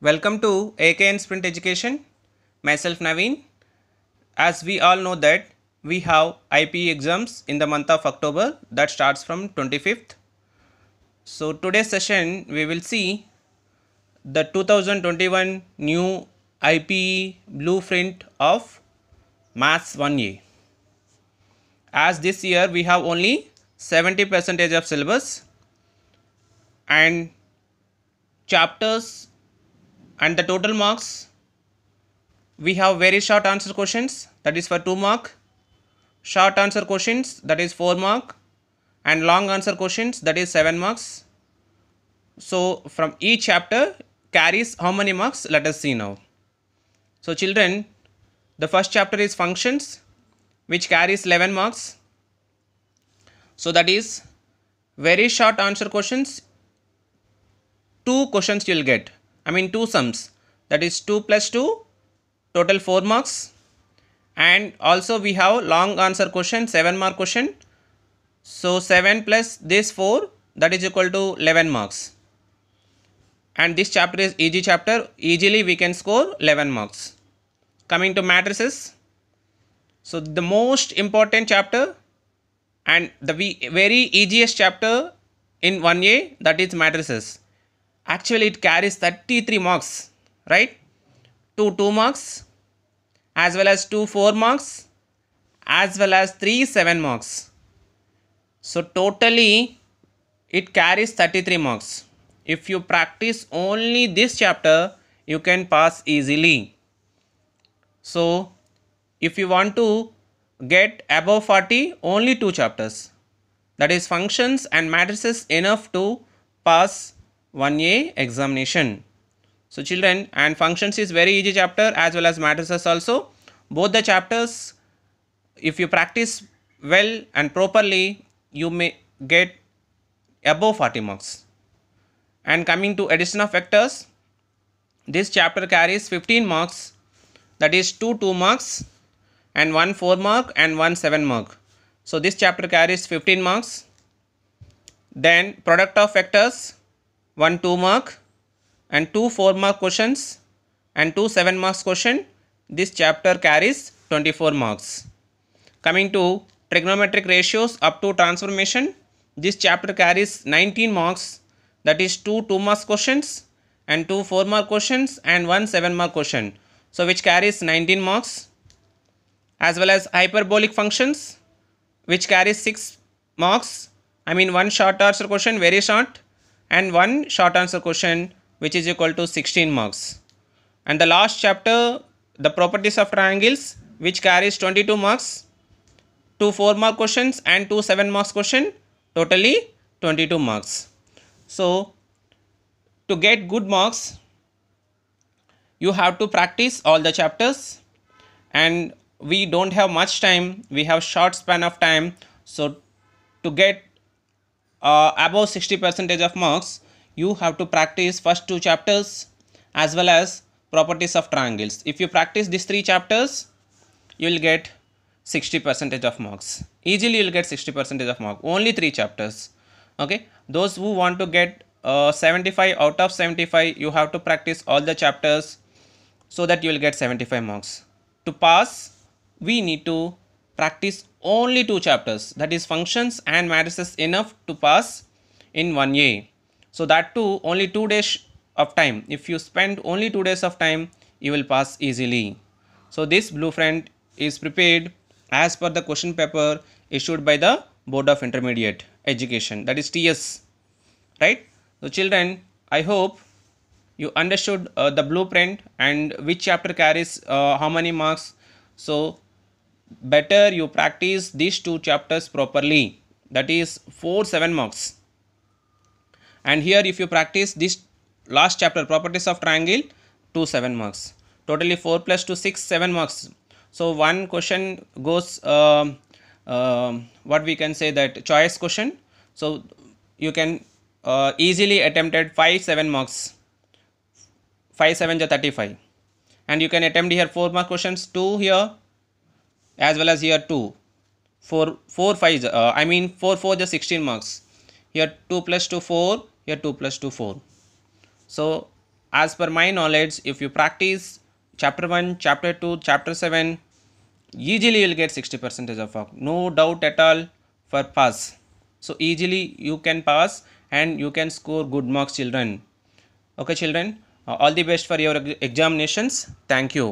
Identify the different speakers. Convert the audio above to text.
Speaker 1: Welcome to AKN Sprint Education. Myself Naveen. As we all know that we have IP exams in the month of October that starts from 25th. So today's session we will see the 2021 new IP blueprint of Maths 1A. As this year we have only 70 percentage of syllabus and chapters and the total marks we have very short answer questions that is for 2 mark short answer questions that is 4 mark and long answer questions that is 7 marks so from each chapter carries how many marks let us see now so children the first chapter is functions which carries 11 marks so that is very short answer questions two questions you will get I mean two sums that is 2 plus 2 total 4 marks and also we have long answer question 7 mark question. So 7 plus this 4 that is equal to 11 marks and this chapter is easy chapter easily we can score 11 marks. Coming to matrices. So the most important chapter and the very easiest chapter in 1A that is matrices actually it carries 33 marks right two 2 marks as well as two 4 marks as well as three 7 marks so totally it carries 33 marks if you practice only this chapter you can pass easily so if you want to get above 40 only two chapters that is functions and matrices enough to pass 1a examination. So children and functions is very easy chapter as well as matrices also. Both the chapters if you practice well and properly you may get above 40 marks. And coming to addition of vectors this chapter carries 15 marks that is 2 2 marks and 1 4 mark and 1 7 mark. So this chapter carries 15 marks. Then product of vectors one 2 mark and two 4 mark questions and two 7 marks question this chapter carries 24 marks. Coming to trigonometric ratios up to transformation this chapter carries 19 marks that is two 2 mark questions and two 4 mark questions and one 7 mark question. So which carries 19 marks as well as hyperbolic functions which carries 6 marks. I mean one short answer question very short and one short answer question which is equal to 16 marks. And the last chapter, the properties of triangles which carries 22 marks, two 4 mark questions and two 7 marks question, totally 22 marks. So, to get good marks, you have to practice all the chapters and we don't have much time we have short span of time so to get uh, above 60 percentage of marks you have to practice first two chapters as well as properties of triangles if you practice these three chapters you will get 60 percentage of marks easily you will get 60 percentage of mark only three chapters okay those who want to get uh, 75 out of 75 you have to practice all the chapters so that you will get 75 marks to pass we need to practice only two chapters that is functions and matrices enough to pass in one year. So that too only two days of time. If you spend only two days of time, you will pass easily. So this blueprint is prepared as per the question paper issued by the Board of Intermediate Education that is TS right. So children I hope you understood uh, the blueprint and which chapter carries uh, how many marks. So better you practice these two chapters properly that is 4 7 marks and here if you practice this last chapter properties of triangle 2 7 marks totally 4 plus 2 6 7 marks so one question goes uh, uh, what we can say that choice question so you can uh, easily attempted 5 7 marks 5 7 35 and you can attempt here 4 mark questions 2 here as well as here 2 4 4 5 uh, i mean 4 4 just 16 marks here 2 plus 2 4 here 2 plus 2 4 so as per my knowledge if you practice chapter 1 chapter 2 chapter 7 easily you will get 60 percentage of work no doubt at all for pass so easily you can pass and you can score good marks children okay children uh, all the best for your examinations thank you